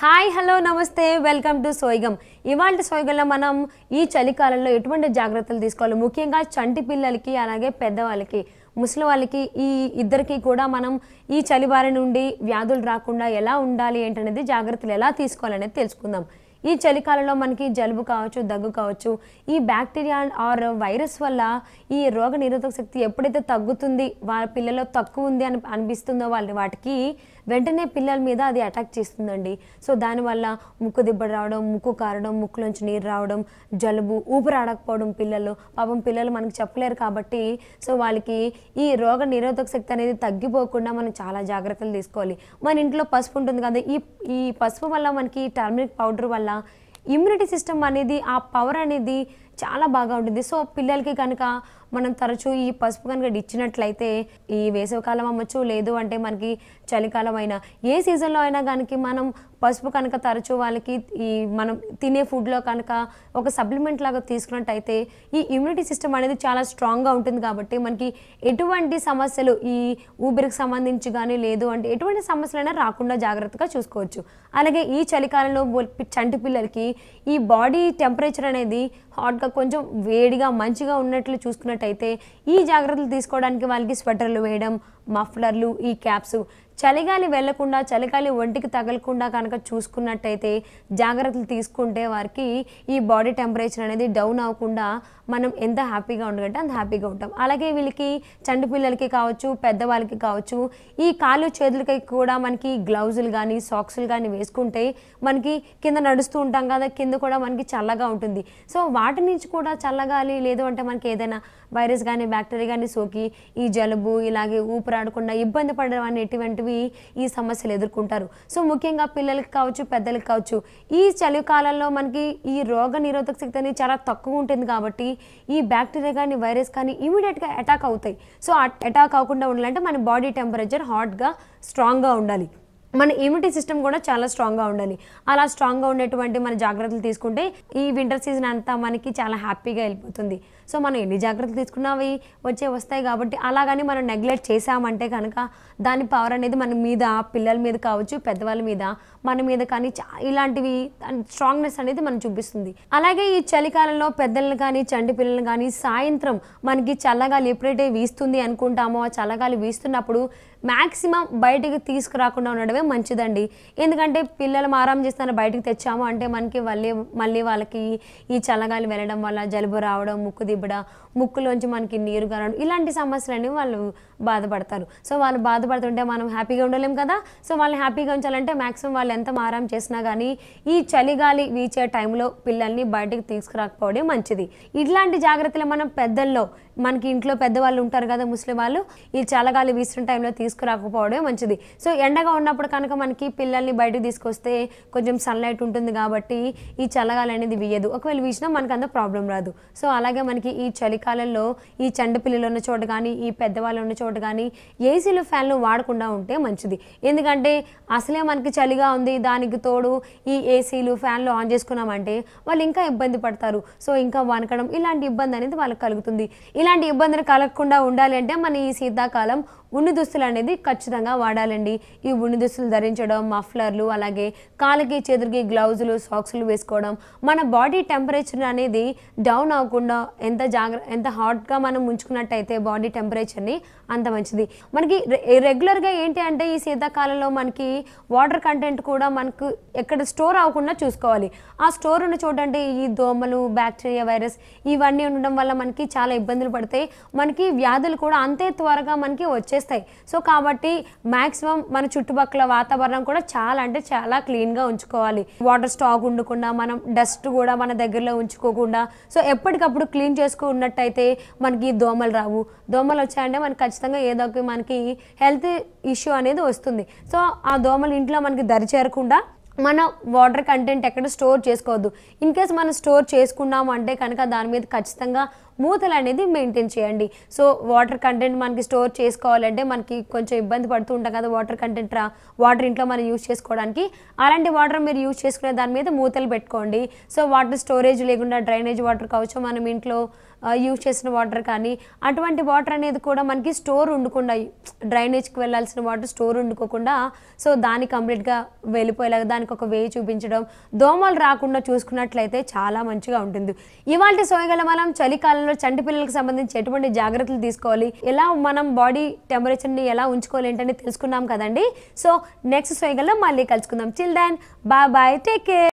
Hi hello నమస్తే welcome to సోయిగం ఇవాళ సోయిగంలో మనం ఈ చలికాలంలో ఎటువంటి జాగ్రత్తలు తీసుకోవాలి ముఖ్యంగా చంటి పిల్లలకి అలాగే పెద్దవాళ్ళకి ముసలి వాళ్ళకి ఈ ఇద్దరికి కూడా మనం ఈ చలిబారి నుండి వ్యాధులు రాకుండా ఎలా ఉండాలి ఏంటనేది జాగ్రత్తలు ఎలా తీసుకోవాలనేది తెలుసుకుందాం ఈ చలికాలంలో మనకి జలుబు కావచ్చు దగ్గు కావచ్చు ఈ బ్యాక్టీరియా ఆర్ వైరస్ వల్ల ఈ రోగ నిరోధక శక్తి ఎప్పుడైతే తగ్గుతుంది వాళ్ళ పిల్లల్లో తక్కువ ఉంది అని అనిపిస్తుందో వాళ్ళని వాటికి వెంటనే పిల్లల మీద అది అటాక్ చేస్తుందండి సో దానివల్ల ముక్కు దిబ్బ రావడం ముక్కు కారడం ముక్కులోంచి నీరు రావడం జలుబు ఊపిరాడకపోవడం పిల్లలు పాపం పిల్లలు మనకు చెప్పలేరు కాబట్టి సో వాళ్ళకి ఈ రోగ నిరోధక శక్తి అనేది తగ్గిపోకుండా మనం చాలా జాగ్రత్తలు తీసుకోవాలి మన ఇంట్లో పసుపు ఉంటుంది కదా ఈ ఈ పసుపు వల్ల మనకి టర్మరిక్ పౌడర్ వల్ల 있어요. ఇమ్యూనిటీ సిస్టమ్ అనేది ఆ పవర్ అనేది చాలా బాగా ఉంటుంది సో పిల్లలకి కనుక మనం తరచూ ఈ పసుపు కనుక ఇచ్చినట్లయితే ఈ వేసవికాలం అమ్మచ్చు లేదు అంటే మనకి చలికాలం అయినా ఏ సీజన్లో అయినా కనుక మనం పసుపు కనుక తరచూ వాళ్ళకి ఈ మనం తినే ఫుడ్లో కనుక ఒక సప్లిమెంట్ లాగా తీసుకున్నట్టయితే ఈ ఇమ్యూనిటీ సిస్టమ్ అనేది చాలా స్ట్రాంగ్గా ఉంటుంది కాబట్టి మనకి ఎటువంటి సమస్యలు ఈ ఊపిరికి సంబంధించి కానీ లేదు అంటే ఎటువంటి సమస్యలైనా రాకుండా జాగ్రత్తగా చూసుకోవచ్చు అలాగే ఈ చలికాలంలో చంటి పిల్లలకి ఈ బాడీ టెంపరేచర్ అనేది హాట్గా కొంచెం వేడిగా మంచిగా ఉన్నట్లు చూసుకున్నట్టయితే ఈ జాగ్రత్తలు తీసుకోవడానికి వాళ్ళకి స్వెటర్లు వేయడం మఫ్లర్లు ఈ క్యాప్స్ చలిగాలి వెళ్లకుండా చలిగాలి ఒంటికి తగలకుండా కనుక చూసుకున్నట్టయితే జాగ్రత్తలు తీసుకుంటే వారికి ఈ బాడీ టెంపరేచర్ అనేది డౌన్ అవ్వకుండా మనం ఎంత హ్యాపీగా ఉండగంటే అంత హ్యాపీగా ఉంటాం అలాగే వీళ్ళకి చండి పిల్లలకి కావచ్చు పెద్దవాళ్ళకి కావచ్చు ఈ కాలు చేతులకి కూడా మనకి గ్లౌజులు కానీ సాక్సులు కానీ వేసుకుంటే మనకి కింద నడుస్తూ ఉంటాం కదా కింద కూడా మనకి చల్లగా ఉంటుంది సో వాటి నుంచి కూడా చల్లగాలి లేదు అంటే మనకి ఏదైనా వైరస్ కానీ బ్యాక్టీరియా కానీ సోకి ఈ జలుబు ఇలాగే ఊపిరి పోరాడకుండా ఇబ్బంది పడడం అనేటువంటివి ఈ సమస్యలు ఎదుర్కొంటారు సో ముఖ్యంగా పిల్లలకి కావచ్చు పెద్దలకు కావచ్చు ఈ చలికాలంలో మనకి ఈ రోగ నిరోధక శక్తి అనేది చాలా తక్కువ ఉంటుంది కాబట్టి ఈ బ్యాక్టీరియా కానీ వైరస్ కానీ ఇమీడియట్గా అటాక్ అవుతాయి సో అటాక్ అవ్వకుండా ఉండాలంటే మన బాడీ టెంపరేచర్ హాట్గా స్ట్రాంగ్గా ఉండాలి మన ఇమ్యూనిటీ సిస్టమ్ కూడా చాలా స్ట్రాంగ్గా ఉండాలి అలా స్ట్రాంగ్గా ఉండేటువంటి మన జాగ్రత్తలు తీసుకుంటే ఈ వింటర్ సీజన్ అంతా మనకి చాలా హ్యాపీగా వెళ్ళిపోతుంది సో మనం ఎన్ని జాగ్రత్తలు తీసుకున్నా వచ్చే వస్తాయి కాబట్టి అలాగని మనం నెగ్లెక్ట్ చేసామంటే కనుక దాని పవర్ అనేది మన మీద పిల్లల మీద కావచ్చు పెద్దవాళ్ళ మీద మన మీద కానీ ఇలాంటివి స్ట్రాంగ్నెస్ అనేది మనం చూపిస్తుంది అలాగే ఈ చలికాలంలో పెద్దలను కానీ చంటి పిల్లలు కానీ సాయంత్రం మనకి చల్లగాలి ఎప్పుడైతే వీస్తుంది అనుకుంటామో ఆ చల్లగాలి వీస్తున్నప్పుడు మ్యాక్సిమం బయటికి తీసుకురాకుండా ఉండడమే మంచిదండి ఎందుకంటే పిల్లలు మారం చేస్తాను బయటికి తెచ్చాము అంటే మనకి మళ్ళీ మళ్ళీ వాళ్ళకి ఈ చల్లగాలి వెళ్ళడం వల్ల జలుబు రావడం ముక్కు దిబ్బడం ముక్కులోంచి మనకి నీరు కనడం ఇలాంటి సమస్యలన్నీ వాళ్ళు బాధపడతారు సో వాళ్ళు బాధపడుతుంటే మనం హ్యాపీగా ఉండలేం కదా సో వాళ్ళని హ్యాపీగా ఉంచాలంటే మ్యాక్సిమం వాళ్ళు ఎంత మారం చేసినా కానీ ఈ చలిగాలి వీచే టైంలో పిల్లల్ని బయటికి తీసుకురాకపోవడం మంచిది ఇట్లాంటి జాగ్రత్తలు మనం పెద్దల్లో మనకి ఇంట్లో పెద్దవాళ్ళు ఉంటారు కదా ముస్లిం వాళ్ళు ఈ చల్లగాలి వీసిన టైంలో తీసుకురాకపోవడమే మంచిది సో ఎండగా ఉన్నప్పుడు కనుక మనకి పిల్లల్ని బయటకు తీసుకొస్తే కొంచెం సన్లైట్ ఉంటుంది కాబట్టి ఈ చల్లగాలి అనేది వీయదు ఒకవేళ వీసినా మనకు అంత ప్రాబ్లం రాదు సో అలాగే మనకి ఈ చలికాలంలో ఈ చండ పిల్లలు ఉన్న చోట కానీ ఈ పెద్దవాళ్ళు ఉన్న చోట కానీ ఏసీలు ఫ్యాన్లు వాడకుండా ఉంటే మంచిది ఎందుకంటే అసలే మనకి చలిగా ఉంది దానికి తోడు ఈ ఏసీలు ఫ్యాన్లు ఆన్ చేసుకున్నామంటే వాళ్ళు ఇంకా ఇబ్బంది పడతారు సో ఇంకా వనకడం ఇలాంటి ఇబ్బంది అనేది వాళ్ళకి కలుగుతుంది ఇలాంటి ఇబ్బందులు కలగకుండా ఉండాలంటే మన ఈ శీతాకాలం ఉన్ని దుస్తులు అనేది ఖచ్చితంగా వాడాలండి ఈ ఉన్ని దుస్తులు ధరించడం మఫ్లర్లు అలాగే కాలకి చేతులకి గ్లౌజులు సాక్స్లు వేసుకోవడం మన బాడీ టెంపరేచర్ అనేది డౌన్ అవ్వకుండా ఎంత జాగ్ర ఎంత హాట్గా మనం ఉంచుకున్నట్టయితే బాడీ టెంపరేచర్ని అంత మంచిది మనకి రెగ్యులర్గా ఏంటి అంటే ఈ శీతాకాలంలో మనకి వాటర్ కంటెంట్ కూడా మనకు ఎక్కడ స్టోర్ అవ్వకుండా చూసుకోవాలి ఆ స్టోర్ ఉన్న చోట అంటే ఈ దోమలు బ్యాక్టీరియా వైరస్ ఇవన్నీ ఉండడం వల్ల మనకి చాలా ఇబ్బందులు పడితే మనకి వ్యాధులు కూడా అంతే త్వరగా మనకి వచ్చేస్తాయి సో కాబట్టి మాక్సిమం మన చుట్టుపక్కల వాతావరణం కూడా చాలా అంటే చాలా క్లీన్గా ఉంచుకోవాలి వాటర్ స్టాక్ ఉండకుండా మనం డస్ట్ కూడా మన దగ్గరలో ఉంచుకోకుండా సో ఎప్పటికప్పుడు క్లీన్ చేసుకున్నట్టయితే మనకి దోమలు రావు దోమలు వచ్చాయంటే మనకి ఖచ్చితంగా ఏదో ఒక మనకి హెల్త్ ఇష్యూ అనేది వస్తుంది సో ఆ దోమలు ఇంట్లో మనకి దరి చేరకుండా మన వాటర్ కంటెంట్ ఎక్కడ స్టోర్ చేసుకోవద్దు ఇన్ కేస్ మనం స్టోర్ చేసుకున్నాము అంటే కనుక దాని మీద ఖచ్చితంగా మూతలు అనేది మెయింటైన్ చేయండి సో వాటర్ కంటెంట్ మనకి స్టోర్ చేసుకోవాలంటే మనకి కొంచెం ఇబ్బంది పడుతూ ఉంటాం కదా వాటర్ కంటెంట్ వాటర్ ఇంట్లో మనం యూజ్ చేసుకోవడానికి అలాంటి వాటర్ మీరు యూజ్ చేసుకునే దాని మీద మూతలు పెట్టుకోండి సో వాటర్ స్టోరేజ్ లేకుండా డ్రైనేజ్ వాటర్ కావచ్చు మనం ఇంట్లో యూజ్ చేసిన వాటర్ కానీ అటువంటి వాటర్ అనేది కూడా మనకి స్టోర్ ఉండకుండా డ్రైనేజ్కి వెళ్ళాల్సిన వాటర్ స్టోర్ ఉండుకోకుండా సో దాన్ని కంప్లీట్గా వెళ్ళిపోయేలాగా దానికి ఒక వే చూపించడం దోమలు రాకుండా చూసుకున్నట్లయితే చాలా మంచిగా ఉంటుంది ఇవాళ సోయగల మనం చలికాలంలో సమయంలో చంటి పిల్లలకు సంబంధించి ఎటువంటి జాగ్రత్తలు తీసుకోవాలి ఎలా మనం బాడీ టెంపరేచర్ ని ఎలా ఉంచుకోవాలి ఏంటని తెలుసుకున్నాం కదండి సో నెక్స్ట్ స్వయంగా మళ్ళీ కలుసుకుందాం చిల్ దాన్ బాయ్ బాయ్ టేక్ కేర్